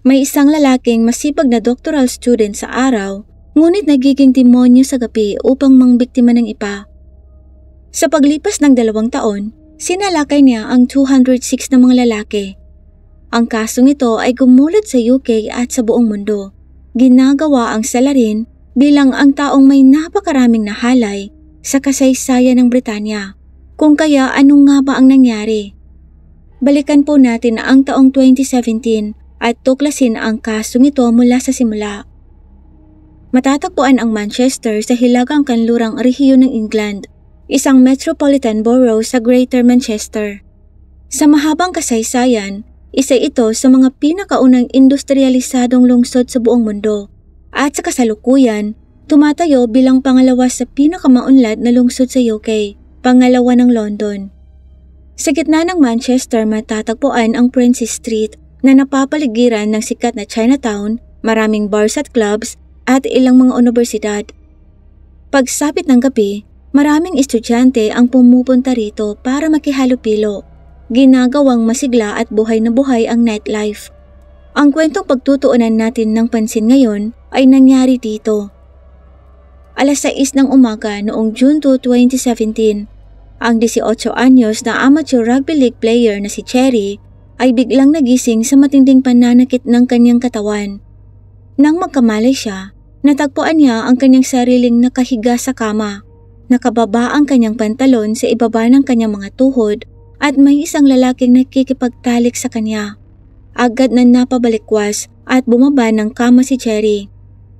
May isang lalaking masipag na doctoral student sa araw, ngunit nagiging demonyo sa gabi upang mangbiktima ng ipa. Sa paglipas ng dalawang taon, sinalakay niya ang 206 na mga lalaki. Ang kasong ito ay gumulat sa UK at sa buong mundo. Ginagawa ang salarin bilang ang taong may napakaraming nahalay sa kasaysayan ng Britanya. Kung kaya ano nga ba ang nangyari? Balikan po natin ang taong 2017 at tuklasin ang kasong ito mula sa simula. Matatagpuan ang Manchester sa hilagang kanlurang rehiyon ng England, isang metropolitan borough sa Greater Manchester. Sa mahabang kasaysayan, isa ito sa mga pinakaunang industrialisadong lungsod sa buong mundo at sa kasalukuyan, tumatayo bilang pangalawa sa pinakamaunlad na lungsod sa UK, pangalawa ng London. Sa gitna ng Manchester matatagpuan ang Princess Street na napapaligiran ng sikat na Chinatown, maraming bars at clubs at ilang mga universidad. Pagsapit ng gabi, maraming estudyante ang pumupunta rito para makihalupilo. Ginagawang masigla at buhay na buhay ang nightlife. Ang kwentong pagtutuunan natin ng pansin ngayon ay nangyari dito. Alas 6 ng umaga noong June 2, 2017, ang 18 anyos na amateur rugby league player na si Cherry ay biglang nagising sa matinding pananakit ng kanyang katawan. Nang magkamalay siya, natagpuan niya ang kanyang sariling nakahiga sa kama. Nakababa ang kanyang pantalon sa ibaba ng kanyang mga tuhod at may isang lalaking nakikipagtalik sa kanya. Agad na napabalikwas at bumaba ng kama si Cherry.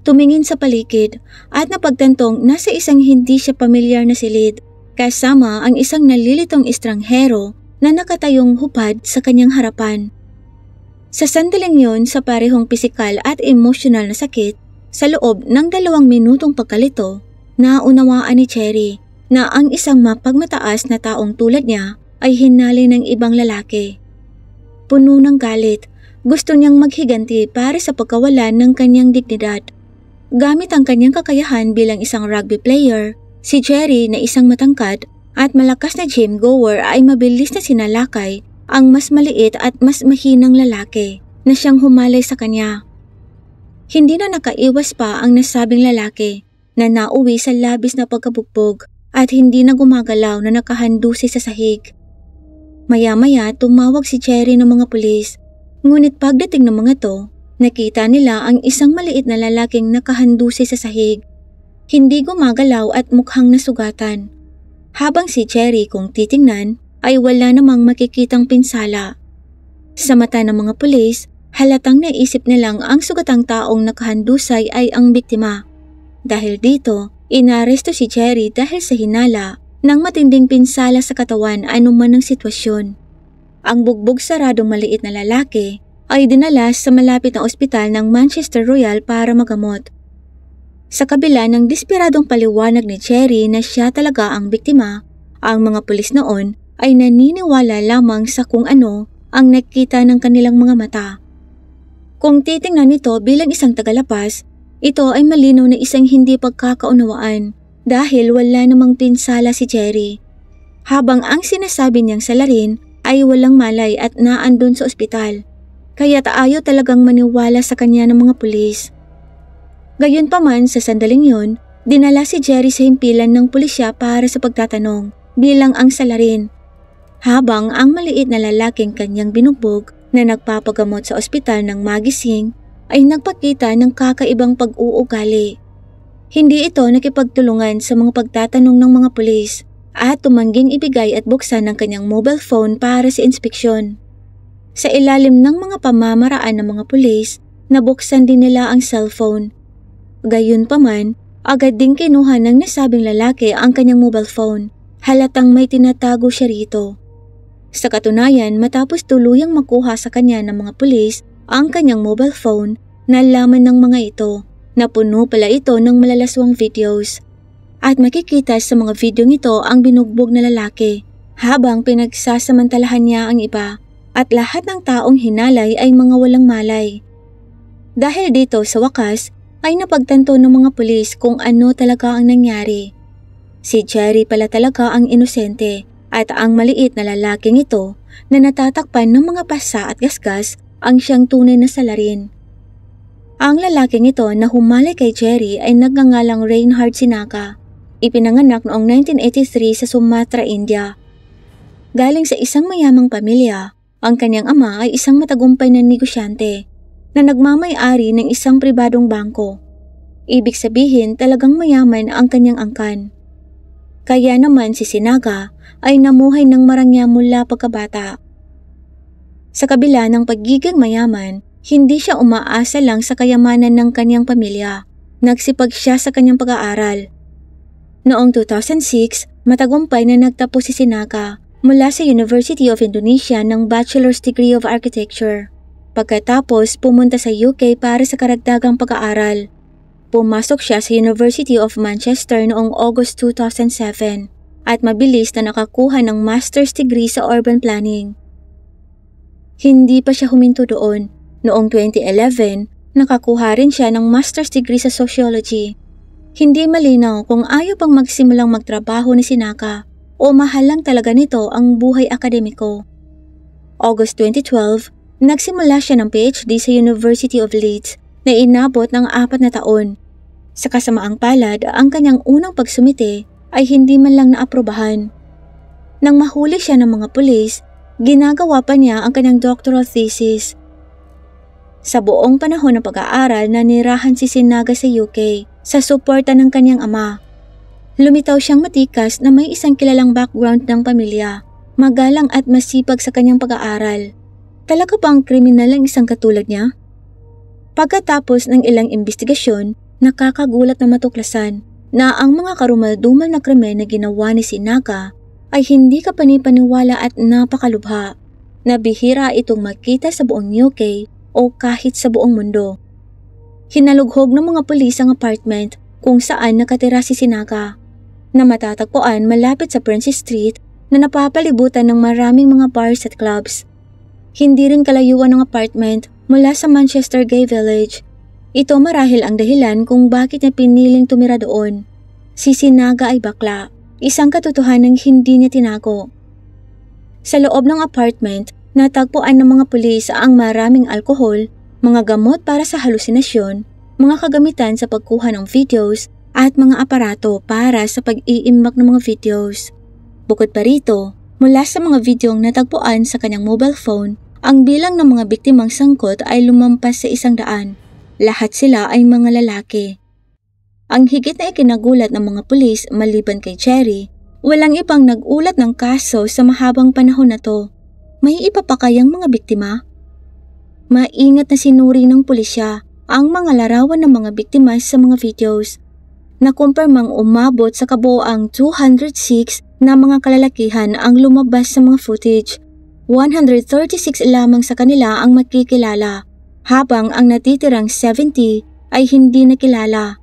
Tumingin sa paligid at napagtantong nasa isang hindi siya pamilyar na silid kasama ang isang nalilitong estranghero na nakatayong hupad sa kanyang harapan. Sa sandaling yon sa parehong pisikal at emosyonal na sakit, sa loob ng dalawang minutong pagkalito, naunawaan ni Cherry na ang isang mapagmataas na taong tulad niya ay hinali ng ibang lalaki. Puno ng galit, gusto niyang maghiganti para sa pagkawalan ng kanyang dignidad. Gamit ang kanyang kakayahan bilang isang rugby player, si Cherry na isang matangkad at malakas na gym goer ay mabilis na sinalakay ang mas maliit at mas mahinang lalaki na siyang humalay sa kanya. Hindi na nakaiwas pa ang nasabing lalaki na nauwi sa labis na pagkabugbog at hindi na gumagalaw na nakahandusi sa sahig. Maya-maya tumawag si Cherry ng mga pulis ngunit pagdating ng mga to, nakita nila ang isang maliit na lalaking nakahandusi sa sahig. Hindi gumagalaw at mukhang nasugatan. Habang si Cherry kung titingnan ay wala namang makikitang pinsala. Sa mata ng mga pulis, halatang naisip nilang ang sugatang taong nakahandusay ay ang biktima. Dahil dito, inaresto si Cherry dahil sa hinala ng matinding pinsala sa katawan anuman ng sitwasyon. Ang bugbog saradong maliit na lalaki ay dinala sa malapit na ospital ng Manchester Royal para magamot sa kabila ng desperadong paliwanag ni Cherry na siya talaga ang biktima, ang mga pulis noon ay naniniwala lamang sa kung ano ang nakita ng kanilang mga mata. Kung titingnan nito bilang isang tagalapas, ito ay malinaw na isang hindi pagkakaunawaan dahil wala namang pinsala si Cherry. Habang ang sinasabi niyang salarin ay walang malay at naandun sa ospital. Kaya taayo talagang maniwala sa kanya ng mga pulis. Gayunpaman sa sandaling yun, dinala si Jerry sa himpilan ng pulisya para sa pagtatanong bilang ang salarin. Habang ang maliit na lalaking kanyang binugbog na nagpapagamot sa ospital ng magising ay nagpakita ng kakaibang pag-uugali. Hindi ito nakipagtulungan sa mga pagtatanong ng mga pulis at tumangging ibigay at buksan ng kanyang mobile phone para sa inspeksyon. Sa ilalim ng mga pamamaraan ng mga pulis, nabuksan din nila ang cellphone Gayunpaman, agad din kinuha ng nasabing lalaki ang kanyang mobile phone. Halatang may tinatago siya rito. Sa katunayan, matapos tuluyang makuha sa kanya ng mga pulis ang kanyang mobile phone, nalaman ng mga ito na puno pala ito ng malalaswang videos. At makikita sa mga video ito ang binugbog na lalaki habang pinagsasamantalahan niya ang iba at lahat ng taong hinalay ay mga walang malay. Dahil dito sa wakas, ay napagtanto ng mga pulis kung ano talaga ang nangyari. Si Jerry pala talaga ang inosente at ang maliit na lalaking ito na natatakpan ng mga pasa at gasgas ang siyang tunay na salarin. Ang lalaking ito na humali kay Jerry ay nagngangalang Reinhard Sinaka. Ipinanganak noong 1983 sa Sumatra, India. Galing sa isang mayamang pamilya, ang kanyang ama ay isang matagumpay na negosyante na nagmamayari ng isang pribadong bangko. Ibig sabihin talagang mayaman ang kanyang angkan. Kaya naman si Sinaga ay namuhay ng marangya mula pagkabata. Sa kabila ng pagiging mayaman, hindi siya umaasa lang sa kayamanan ng kanyang pamilya. Nagsipag siya sa kanyang pag-aaral. Noong 2006, matagumpay na nagtapos si Sinaga mula sa University of Indonesia ng Bachelor's Degree of Architecture. Pagkatapos pumunta sa UK para sa karagdagang pag-aaral. Pumasok siya sa University of Manchester noong August 2007 at mabilis na nakakuha ng master's degree sa urban planning. Hindi pa siya huminto doon. Noong 2011, nakakuha rin siya ng master's degree sa sociology. Hindi malinaw kung ayaw pang magsimulang magtrabaho ni Sinaka o mahal lang talaga nito ang buhay akademiko. August 2012, Nagsimula siya ng PhD sa University of Leeds na inabot ng apat na taon. Sa kasamaang palad, ang kanyang unang pagsumite ay hindi man lang naaprobahan. Nang mahuli siya ng mga pulis, ginagawa pa niya ang kanyang doctoral thesis. Sa buong panahon ng pag-aaral, na nanirahan si Sinaga sa UK sa suporta ng kanyang ama. Lumitaw siyang matikas na may isang kilalang background ng pamilya, magalang at masipag sa kanyang pag-aaral. Talaga bang kriminal ang isang katulad niya? Pagkatapos ng ilang investigasyon, nakakagulat na matuklasan na ang mga karumaldumal na krimen na ginawa ni Sinaka ay hindi kapanipaniwala at napakalubha na bihira itong makita sa buong UK o kahit sa buong mundo. Hinalughog ng mga pulis ang apartment kung saan nakatira si Sinaka na matatagpuan malapit sa Princess Street na napapalibutan ng maraming mga bars at clubs hindi rin kalayuan ng apartment mula sa Manchester Gay Village. Ito marahil ang dahilan kung bakit niya piniling tumira doon. Si Sinaga ay bakla, isang katotohanan hindi niya tinago. Sa loob ng apartment, natagpuan ng mga pulis ang maraming alkohol, mga gamot para sa halusinasyon, mga kagamitan sa pagkuha ng videos at mga aparato para sa pag-iimbak ng mga videos. Bukod pa rito, Mula sa mga videong natagpuan sa kanyang mobile phone, ang bilang ng mga biktimang sangkot ay lumampas sa isang daan. Lahat sila ay mga lalaki. Ang higit na ikinagulat ng mga pulis maliban kay Cherry, walang ibang nagulat ng kaso sa mahabang panahon na to. May iba pa mga biktima? Maingat na sinuri ng pulisya ang mga larawan ng mga biktima sa mga videos na kumpirmang umabot sa kabuoang 206 na mga kalalakihan ang lumabas sa mga footage. 136 lamang sa kanila ang makikilala, habang ang natitirang 70 ay hindi nakilala.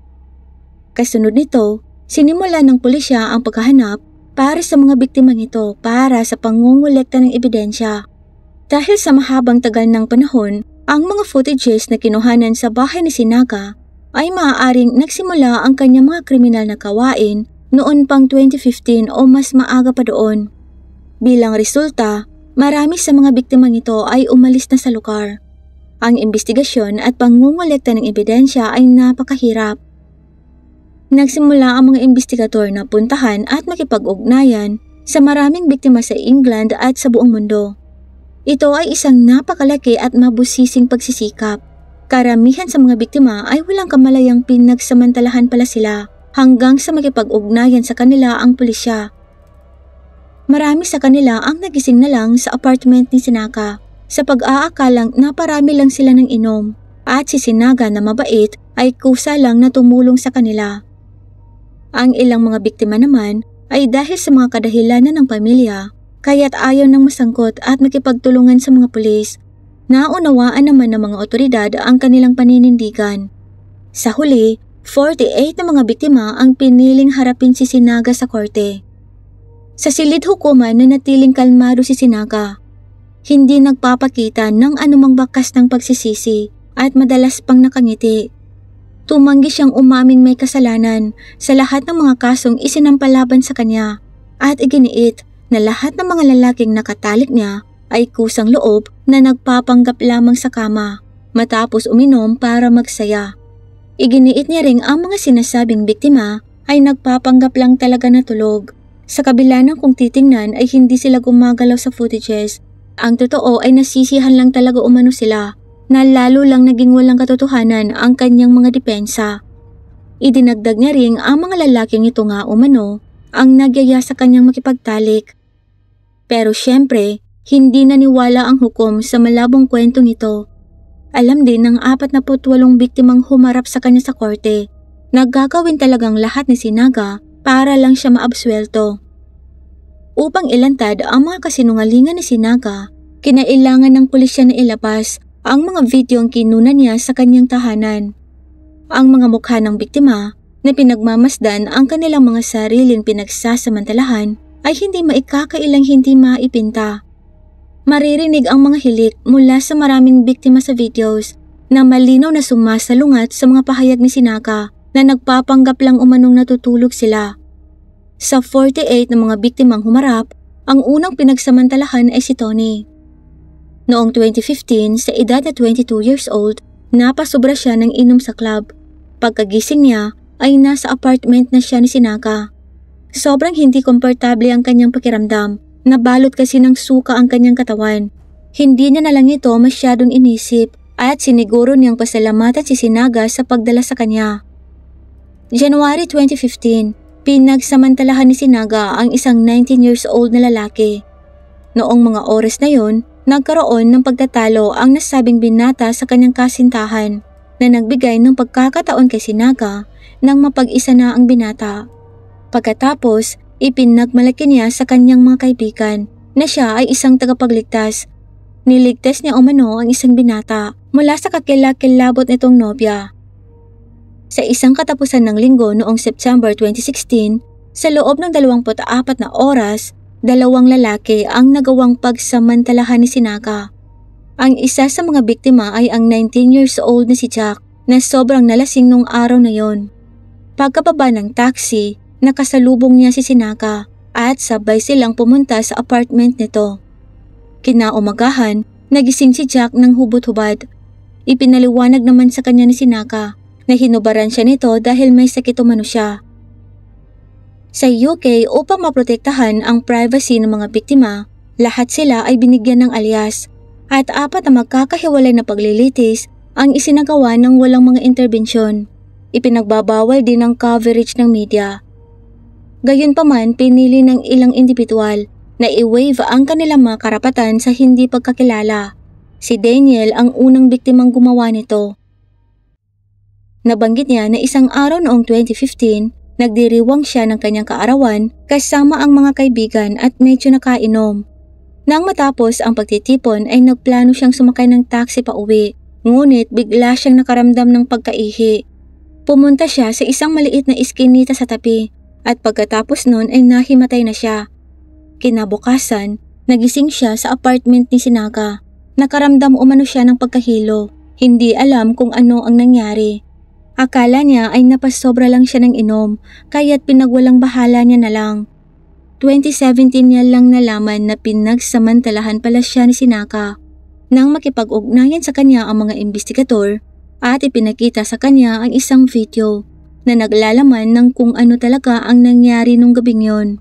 Kasunod nito, sinimula ng pulisya ang paghahanap para sa mga biktimang ito para sa pangungulekta ng ebidensya. Dahil sa mahabang tagal ng panahon, ang mga footages na kinuhanan sa bahay ni Sinaga ay maaaring nagsimula ang kanyang mga kriminal na kawain noon pang 2015 o mas maaga pa doon. Bilang resulta, marami sa mga biktimang ito ay umalis na sa lugar. Ang investigasyon at pangungulekta ng ebidensya ay napakahirap. Nagsimula ang mga investigator na puntahan at makipag-ugnayan sa maraming biktima sa England at sa buong mundo. Ito ay isang napakalaki at mabusising pagsisikap. Karamihan sa mga biktima ay walang kamalayang pinagsamantalahan pala sila hanggang sa makipag-ugnayan sa kanila ang pulisya. Marami sa kanila ang nagising na lang sa apartment ni Sinaka sa pag-aakalang naparami lang sila ng inom at si Sinaga na mabait ay kusa lang na tumulong sa kanila. Ang ilang mga biktima naman ay dahil sa mga kadahilanan ng pamilya kaya't ayaw ng masangkot at makipagtulungan sa mga pulis. Naunawaan naman ng mga otoridad ang kanilang paninindigan. Sa huli 48 na mga biktima ang piniling harapin si Sinaga sa korte. Sa silid hukuman na natiling kalmado si Sinaga, hindi nagpapakita ng anumang bakas ng pagsisisi at madalas pang nakangiti. Tumanggi siyang umaming may kasalanan sa lahat ng mga kasong isinampalaban sa kanya at iginiit na lahat ng mga lalaking nakatalik niya ay kusang loob na nagpapanggap lamang sa kama matapos uminom para magsaya. Iginiit niya ring ang mga sinasabing biktima ay nagpapanggap lang talaga na tulog. Sa kabila ng kung titingnan ay hindi sila gumagalaw sa footages. Ang totoo ay nasisihan lang talaga umano sila na lalo lang naging walang katotohanan ang kanyang mga depensa. Idinagdag niya ring ang mga lalaking ito nga umano ang nagyaya sa kanyang makipagtalik. Pero syempre, hindi naniwala ang hukom sa malabong kwentong ito alam din ng 48 biktimang humarap sa kanya sa korte. Naggagawin talagang lahat ni Sinaga para lang siya maabswelto. Upang ilantad ang mga kasinungalingan ni Sinaga, kinailangan ng pulisya na ilabas ang mga video ang kinuna niya sa kanyang tahanan. Ang mga mukha ng biktima na pinagmamasdan ang kanilang mga sariling pinagsasamantalahan ay hindi maikakailang hindi maipinta maririnig ang mga hilik mula sa maraming biktima sa videos na malinaw na sumasalungat sa mga pahayag ni Sinaka na nagpapanggap lang umanong natutulog sila. Sa 48 ng mga biktimang humarap, ang unang pinagsamantalahan ay si Tony. Noong 2015, sa edad na 22 years old, napasobra siya ng inom sa club. Pagkagising niya, ay nasa apartment na siya ni Sinaka. Sobrang hindi komportable ang kanyang pakiramdam Nabalot kasi ng suka ang kanyang katawan. Hindi niya na lang ito masyadong inisip at siniguro niyang pasalamatan si Sinaga sa pagdala sa kanya. January 2015, pinagsamantalahan ni Sinaga ang isang 19 years old na lalaki. Noong mga oras na yon, nagkaroon ng pagtatalo ang nasabing binata sa kanyang kasintahan na nagbigay ng pagkakataon kay Sinaga nang mapag-isa na ang binata. Pagkatapos, Ipinagmalaki niya sa kanyang mga kaibigan na siya ay isang tagapagligtas. Niligtas niya umano ang isang binata mula sa kakilakilabot nitong nobya. Sa isang katapusan ng linggo noong September 2016, sa loob ng 24 na oras, dalawang lalaki ang nagawang pagsamantalahan ni Sinaka. Ang isa sa mga biktima ay ang 19 years old na si Jack na sobrang nalasing nung araw na yon. Pagkababa ng taxi, nakasalubong niya si Sinaka at sabay silang pumunta sa apartment nito. Kinaumagahan, nagising si Jack ng hubot-hubad. Ipinaliwanag naman sa kanya ni Sinaka na hinubaran siya nito dahil may sakit umano siya. Sa UK upang maprotektahan ang privacy ng mga biktima, lahat sila ay binigyan ng alias at apat na magkakahiwalay na paglilitis ang isinagawa ng walang mga interbensyon. Ipinagbabawal din ang coverage ng media Gayunpaman, pinili ng ilang individual na i-waive ang kanilang mga karapatan sa hindi pagkakilala. Si Daniel ang unang biktimang gumawa nito. Nabanggit niya na isang araw noong 2015, nagdiriwang siya ng kanyang kaarawan kasama ang mga kaibigan at medyo nakainom. Nang matapos ang pagtitipon ay nagplano siyang sumakay ng taxi pa uwi, ngunit bigla siyang nakaramdam ng pagkaihi. Pumunta siya sa isang maliit na iskinita sa tabi at pagkatapos nun ay nahimatay na siya. Kinabukasan, nagising siya sa apartment ni Sinaka. Nakaramdam umano siya ng pagkahilo. Hindi alam kung ano ang nangyari. Akala niya ay napasobra lang siya ng inom kaya't pinagwalang bahala niya na lang. 2017 niya lang nalaman na pinagsamantalahan pala siya ni Sinaka. Nang makipag-ugnayan sa kanya ang mga investigator at ipinakita sa kanya ang isang video na naglalaman ng kung ano talaga ang nangyari nung gabing yon.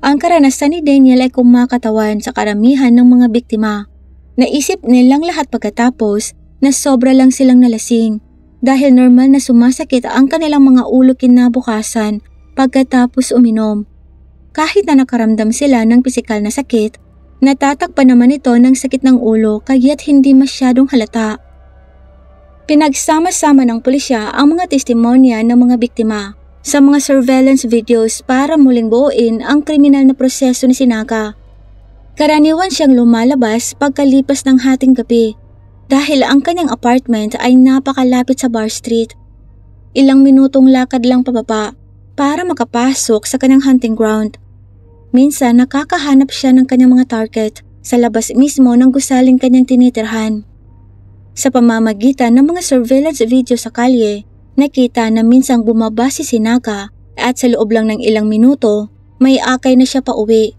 Ang karanasan ni Daniel ay kumakatawan sa karamihan ng mga biktima. Naisip nilang lahat pagkatapos na sobra lang silang nalasing dahil normal na sumasakit ang kanilang mga ulo kinabukasan pagkatapos uminom. Kahit na nakaramdam sila ng pisikal na sakit, natatakpan naman ito ng sakit ng ulo kaya't hindi masyadong halata. Pinagsama-sama ng pulisya ang mga testimonya ng mga biktima sa mga surveillance videos para muling buuin ang kriminal na proseso ni Sinaka. Karaniwan siyang lumalabas pagkalipas ng hating gabi dahil ang kanyang apartment ay napakalapit sa Bar Street. Ilang minutong lakad lang pababa para makapasok sa kanyang hunting ground. Minsan nakakahanap siya ng kanyang mga target sa labas mismo ng gusaling kanyang tinitirhan. Sa pamamagitan ng mga surveillance video sa kalye, nakita na minsang bumaba si Sinaka at sa loob lang ng ilang minuto, may akay na siya pa uwi.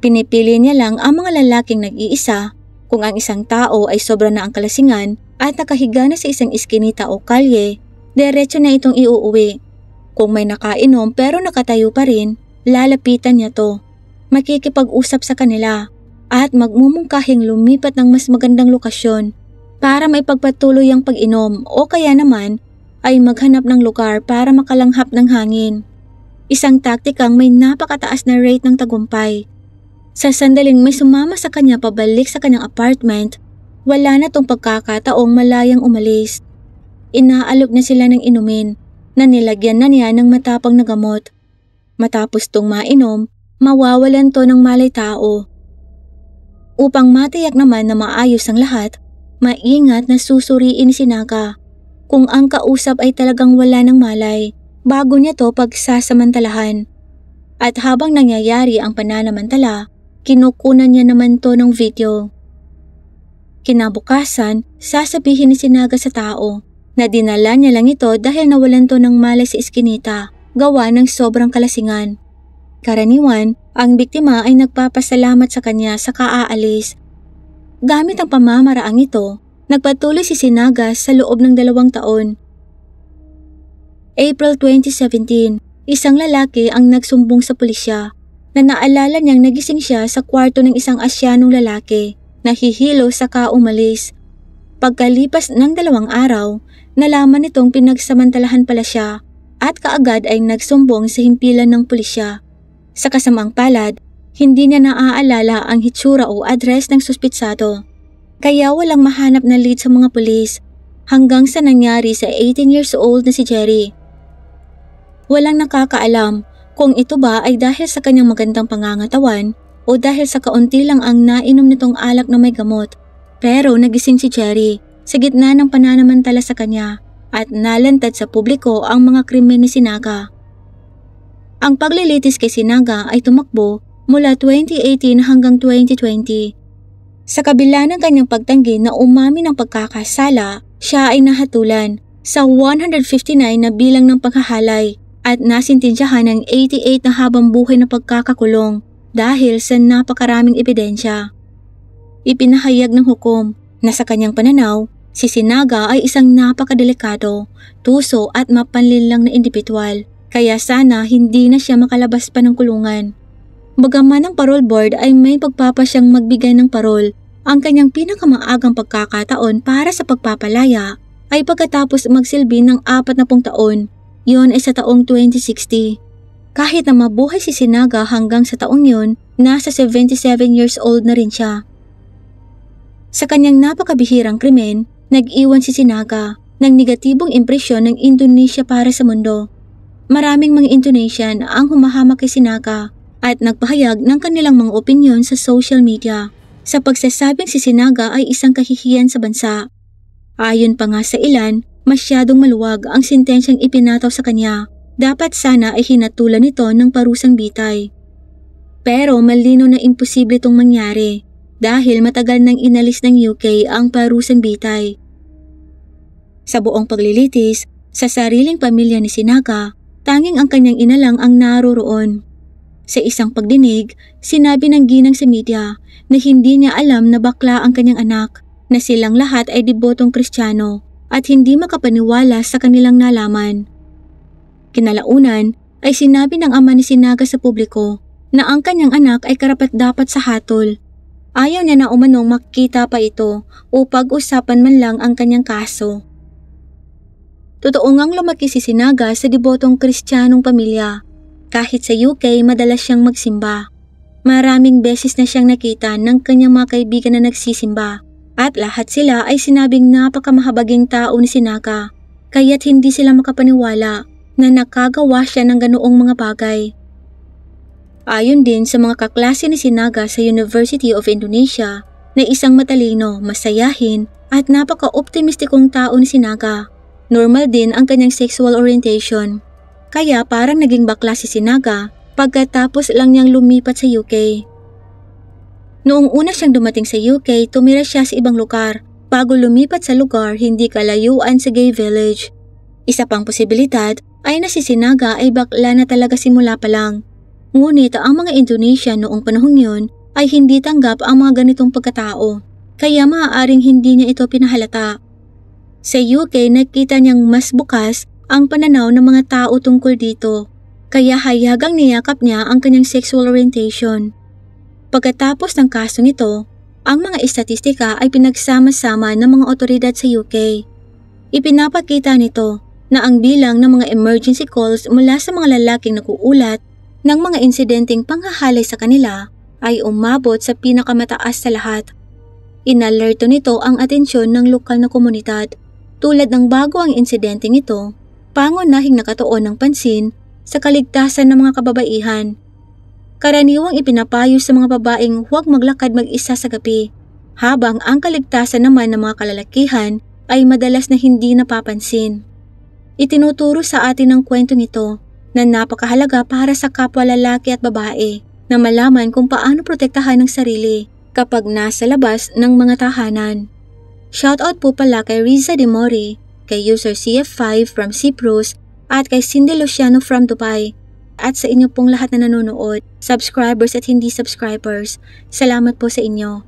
Pinipili niya lang ang mga lalaking nag-iisa kung ang isang tao ay sobra na ang kalasingan at nakahiga na sa isang iskinita o kalye, diretso na itong iuuwi. Kung may nakainom pero nakatayo pa rin, lalapitan niya to. Makikipag-usap sa kanila at magmumungkahing lumipat ng mas magandang lokasyon para may pagpatuloy ang pag-inom o kaya naman ay maghanap ng lugar para makalanghap ng hangin. Isang taktikang may napakataas na rate ng tagumpay. Sa sandaling may sumama sa kanya pabalik sa kanyang apartment, wala na tong pagkakataong malayang umalis. Inaalok na sila ng inumin na nilagyan na niya ng matapang na gamot. Matapos tong mainom, mawawalan to ng malay tao. Upang matiyak naman na maayos ang lahat, Maingat na susuriin si Naka. Kung ang kausap ay talagang wala ng malay, bago niya to pagsasamantalahan. At habang nangyayari ang pananamantala, kinukunan niya naman to ng video. Kinabukasan, sasabihin ni Sinaga sa tao na dinala niya lang ito dahil nawalan to ng malay sa iskinita gawa ng sobrang kalasingan. Karaniwan, ang biktima ay nagpapasalamat sa kanya sa kaaalis Gamit ang pamamaraang ito, nagpatuloy si Sinagas sa loob ng dalawang taon. April 2017, isang lalaki ang nagsumbong sa pulisya na naalala niyang nagising siya sa kwarto ng isang asyanong lalaki na hihilo sa kaumalis. Pagkalipas ng dalawang araw, nalaman nitong pinagsamantalahan pala siya at kaagad ay nagsumbong sa himpilan ng pulisya. Sa kasamang palad, hindi niya naaalala ang hitsura o address ng suspitsado. Kaya walang mahanap na lead sa mga pulis hanggang sa nangyari sa 18 years old na si Jerry. Walang nakakaalam kung ito ba ay dahil sa kanyang magandang pangangatawan o dahil sa kaunti lang ang nainom nitong alak na may gamot. Pero nagising si Jerry sa gitna ng pananamantala sa kanya at nalantad sa publiko ang mga krimen ni Sinaga. Ang paglilitis kay Sinaga ay tumakbo mula 2018 hanggang 2020. Sa kabila ng kanyang pagtanggi na umami ng pagkakasala, siya ay nahatulan sa 159 na bilang ng paghahalay at nasintensyahan ng 88 na habang buhay na pagkakakulong dahil sa napakaraming ebidensya. Ipinahayag ng hukom na sa kanyang pananaw, si Sinaga ay isang napakadelikado, tuso at mapanlilang na individual kaya sana hindi na siya makalabas pa ng kulungan. Bagaman ang parole board ay may pagpapasyang magbigay ng parol, ang kanyang pinakamaagang pagkakataon para sa pagpapalaya ay pagkatapos magsilbi ng na taon, yon ay sa taong 2060. Kahit na mabuhay si Sinaga hanggang sa taong yon, nasa 77 years old na rin siya. Sa kanyang napakabihirang krimen, nag-iwan si Sinaga ng negatibong impresyon ng Indonesia para sa mundo. Maraming mga Indonesian ang humahamak kay Sinaga at nagpahayag ng kanilang mga opinyon sa social media sa pagsasabing si Sinaga ay isang kahihiyan sa bansa. Ayon pa nga sa ilan, masyadong maluwag ang sentensyang ipinataw sa kanya. Dapat sana ay hinatulan nito ng parusang bitay. Pero malino na imposible itong mangyari dahil matagal nang inalis ng UK ang parusang bitay. Sa buong paglilitis, sa sariling pamilya ni Sinaga, tanging ang kanyang ina lang ang naroroon. Sa isang pagdinig, sinabi ng ginang sa media na hindi niya alam na bakla ang kanyang anak, na silang lahat ay debotong kristyano at hindi makapaniwala sa kanilang nalaman. Kinalaunan ay sinabi ng ama ni Sinaga sa publiko na ang kanyang anak ay karapat dapat sa hatol. Ayaw niya na umanong makikita pa ito o pag-usapan man lang ang kanyang kaso. Totoo ngang lumaki si Sinaga sa debotong kristyanong pamilya kahit sa UK madalas siyang magsimba. Maraming beses na siyang nakita ng kanyang mga kaibigan na nagsisimba at lahat sila ay sinabing napakamahabaging tao ni Sinaka kaya't hindi sila makapaniwala na nakagawa siya ng ganoong mga bagay. Ayon din sa mga kaklase ni Sinaga sa University of Indonesia na isang matalino, masayahin at napaka-optimistikong tao ni Sinaga. Normal din ang kanyang sexual orientation kaya parang naging bakla si Sinaga pagkatapos lang niyang lumipat sa UK. Noong una siyang dumating sa UK, tumira siya sa ibang lugar. Bago lumipat sa lugar, hindi kalayuan sa gay village. Isa pang posibilidad ay na si Sinaga ay bakla na talaga simula pa lang. Ngunit ang mga Indonesia noong panahon yun ay hindi tanggap ang mga ganitong pagkatao. Kaya maaaring hindi niya ito pinahalata. Sa UK nakita niyang mas bukas ang pananaw ng mga tao tungkol dito, kaya hayagang niyakap niya ang kanyang sexual orientation. Pagkatapos ng kaso nito, ang mga estatistika ay pinagsama-sama ng mga otoridad sa UK. Ipinapakita nito na ang bilang ng mga emergency calls mula sa mga lalaking nakuulat ng mga insidenteng panghahalay sa kanila ay umabot sa pinakamataas sa lahat. Inalerto nito ang atensyon ng lokal na komunidad tulad ng bago ang insidenteng ito pangunahing nakatuon ng pansin sa kaligtasan ng mga kababaihan. Karaniwang ipinapayo sa mga babaeng huwag maglakad mag-isa sa gabi, habang ang kaligtasan naman ng mga kalalakihan ay madalas na hindi napapansin. Itinuturo sa atin ng kwentong ito na napakahalaga para sa kapwa lalaki at babae na malaman kung paano protektahan ang sarili kapag nasa labas ng mga tahanan. Shoutout po pala kay Riza De Mori kay user CF5 from Cyprus at kay Cindy Luciano from Dubai at sa inyo pong lahat na nanonood, subscribers at hindi subscribers, salamat po sa inyo.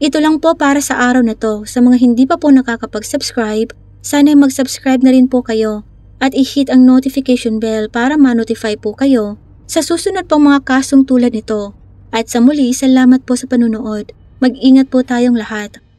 Ito lang po para sa araw na to. Sa mga hindi pa po nakakapag-subscribe, sana mag-subscribe na rin po kayo at i-hit ang notification bell para ma-notify po kayo sa susunod pang mga kasong tulad nito. At sa muli, salamat po sa panunood. Mag-ingat po tayong lahat.